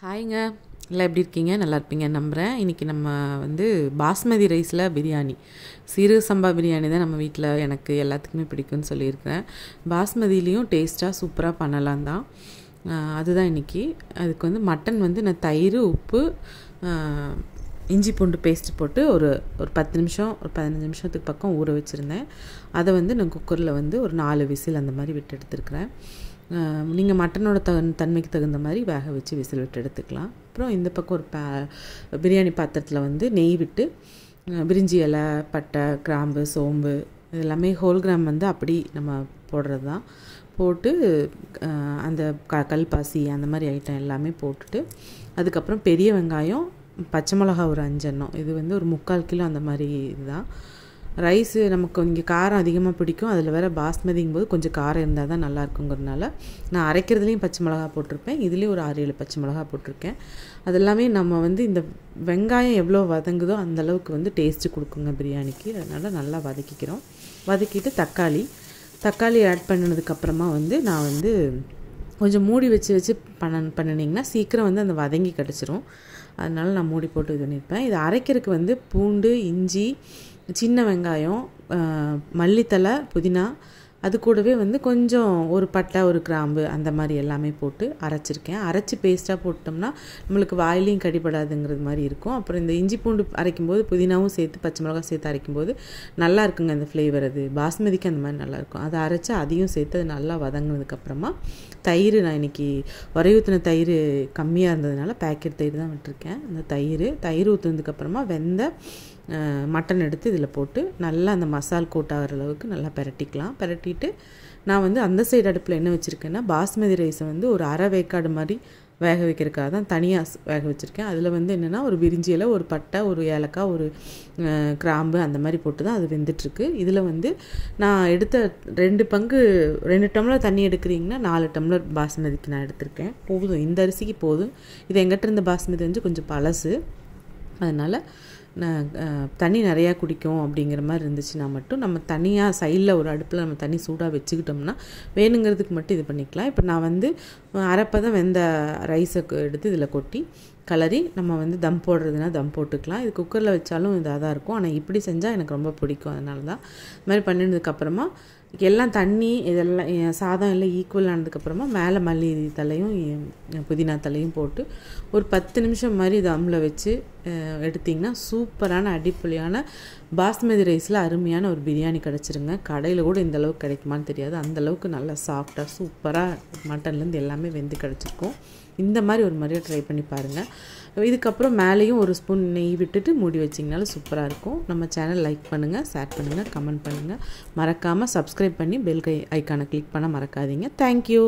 ஹாய்ங்க எல்லாம் எப்படி இருக்கீங்க நல்லா இருப்பீங்க நம்புகிறேன் இன்றைக்கி நம்ம வந்து பாஸ்மதி ரைஸில் பிரியாணி சிறு சம்பா பிரியாணி தான் நம்ம வீட்டில் எனக்கு எல்லாத்துக்குமே பிடிக்கும்னு சொல்லியிருக்கிறேன் பாஸ்மதியிலையும் டேஸ்ட்டாக சூப்பராக பண்ணலாம் தான் அதுதான் இன்றைக்கி அதுக்கு வந்து மட்டன் வந்து நான் தயிர் உப்பு இஞ்சி பூண்டு பேஸ்ட் போட்டு ஒரு ஒரு பத்து நிமிஷம் ஒரு பதினஞ்சு நிமிஷத்துக்கு பக்கம் ஊற வச்சுருந்தேன் அதை வந்து நான் குக்கரில் வந்து ஒரு நாலு விசில் அந்த மாதிரி விட்டு எடுத்துருக்குறேன் நீங்கள் மட்டனோட த தன்மைக்கு தகுந்த மாதிரி வேக வச்சு விசில் விட்டு எடுத்துக்கலாம் அப்புறம் இந்த பக்கம் ஒரு பே பிரியாணி பாத்திரத்தில் வந்து நெய் விட்டு பிரிஞ்சி இலை பட்டை கிராம்பு சோம்பு இதெல்லாமே ஹோல் கிராம் வந்து அப்படி நம்ம போடுறது தான் போட்டு அந்த க கல்பாசி அந்த மாதிரி ஐட்டம் எல்லாமே போட்டுட்டு அதுக்கப்புறம் பெரிய வெங்காயம் பச்சை மிளகா ஒரு அஞ்செண்ணம் இது வந்து ஒரு முக்கால் கிலோ அந்த மாதிரி இதுதான் ரைஸு நமக்கு இங்கே காரம் அதிகமாக பிடிக்கும் அதில் வேறு பாஸ்மதிங்கும் போது கொஞ்சம் காரம் இருந்தால் தான் நல்லா இருக்குங்கிறதுனால நான் அரைக்கிறதுலேயும் பச்சை மிளகா போட்டிருப்பேன் இதுலேயும் ஒரு ஆறு ஏழு பச்சை மிளகா போட்டிருக்கேன் அதெல்லாமே நம்ம வந்து இந்த வெங்காயம் எவ்வளோ வதங்குதோ அந்தளவுக்கு வந்து டேஸ்ட்டு கொடுக்குங்க பிரியாணிக்கு அதனால் நல்லா வதக்கிக்கிறோம் வதக்கிட்டு தக்காளி தக்காளி ஆட் பண்ணினதுக்கப்புறமா வந்து நான் வந்து கொஞ்சம் மூடி வச்சு வச்சு பண்ண பண்ணினீங்கன்னா சீக்கிரம் வந்து அந்த வதங்கி கிடச்சிரும் அதனால் நான் மூடி போட்டு இது பண்ணியிருப்பேன் இது அரைக்கிறதுக்கு வந்து பூண்டு இஞ்சி சின்ன வெங்காயம் மல்லித்தலை புதினா அது கூடவே வந்து கொஞ்சம் ஒரு பட்டை ஒரு கிராம்பு அந்த மாதிரி எல்லாமே போட்டு அரைச்சிருக்கேன் அரைச்சி பேஸ்ட்டாக போட்டோம்னா நம்மளுக்கு வாயிலையும் கடிபடாதுங்கிறது மாதிரி இருக்கும் அப்புறம் இந்த இஞ்சி பூண்டு அரைக்கும் போது புதினாவும் சேர்த்து பச்சை மிளகா சேர்த்து அரைக்கும் போது நல்லா இருக்குங்க அந்த ஃப்ளேவர் அது பாஸ்மதிக்கு அந்த மாதிரி நல்லாயிருக்கும் அதை அரைச்சி அதையும் சேர்த்து அது நல்லா வதங்கினதுக்கப்புறமா தயிர் நான் இன்றைக்கி உரை ஊற்றின தயிர் கம்மியாக இருந்ததுனால பேக்கெட் தயிர் தான் விட்டுருக்கேன் அந்த தயிர் தயிர் ஊற்றுனதுக்கப்புறமா வெந்த மட்டன் எடுத்து இதில் போட்டு நல்லா அந்த மசால் கோட் ஆகிற அளவுக்கு நல்லா பரட்டிக்கலாம் பரட்டிட்டு நான் வந்து அந்த சைடு அடுப்பில் என்ன வச்சுருக்கேன்னா பாஸ்மதி ரைஸை வந்து ஒரு அரை வேக்காடு மாதிரி வேக வைக்கிறதுக்காக தான் தனியாக வேக வச்சுருக்கேன் அதில் வந்து என்னென்னா ஒரு விரிஞ்சியில் ஒரு பட்டை ஒரு ஏலக்காய் ஒரு கிராம்பு அந்த மாதிரி போட்டு தான் அது வெந்துட்டுருக்கு இதில் வந்து நான் எடுத்த ரெண்டு பங்கு ரெண்டு டம்ளர் தண்ணி எடுக்கிறீங்கன்னா நாலு டம்ளர் பாஸ்மதிக்கு நான் எடுத்திருக்கேன் போதும் இந்த அரிசிக்கு போதும் இது எங்கிட்ட இருந்த பாஸ்மதி வந்து கொஞ்சம் பழசு அதனால் தண்ணி நிறையா குடிக்கும் அப்படிங்கிற மாதிரி இருந்துச்சுன்னா மட்டும் நம்ம தனியாக சைடில் ஒரு அடுப்பில் நம்ம தண்ணி சூடாக வச்சுக்கிட்டோம்னா வேணுங்கிறதுக்கு மட்டும் இது பண்ணிக்கலாம் இப்போ நான் வந்து அரைப்பதம் வெந்த ரைஸை எடுத்து இதில் கொட்டி கலரி நம்ம வந்து தம் போடுறதுனா தம் போட்டுக்கலாம் இது குக்கரில் வச்சாலும் இதாக தான் இருக்கும் ஆனால் இப்படி செஞ்சால் எனக்கு ரொம்ப பிடிக்கும் அதனால தான் இது மாதிரி பண்ணினதுக்கப்புறமா எல்லாம் தண்ணி இதெல்லாம் சாதம் எல்லாம் ஈக்குவல் ஆனதுக்கப்புறமா மேலே மல்லி தலையும் புதினா தலையும் போட்டு ஒரு பத்து நிமிஷம் மாதிரி தம்மில் வச்சு எடுத்திங்கன்னா சூப்பரான அடிப்பொலியான பாஸ்மதி ரைஸில் அருமையான ஒரு பிரியாணி கிடச்சிருங்க கடையில் கூட இந்த அளவுக்கு கிடைக்குமான்னு தெரியாது அந்தளவுக்கு நல்லா சாஃப்டாக சூப்பராக மட்டன்லேருந்து எல்லாமே வெந்து கிடச்சிருக்கும் இந்த மாதிரி ஒரு மாதிரியாக ட்ரை பண்ணி பாருங்கள் இதுக்கப்புறம் மேலேயும் ஒரு ஸ்பூன் நெய் விட்டுட்டு மூடி வச்சிங்கனாலும் சூப்பராக இருக்கும் நம்ம சேனல் லைக் பண்ணுங்கள் ஷேர் பண்ணுங்கள் கமெண்ட் பண்ணுங்கள் மறக்காமல் சப்ஸ்கிரைப் பண்ணி பெல் கை ஐக்கானை கிளிக் பண்ண மறக்காதீங்க தேங்க்யூ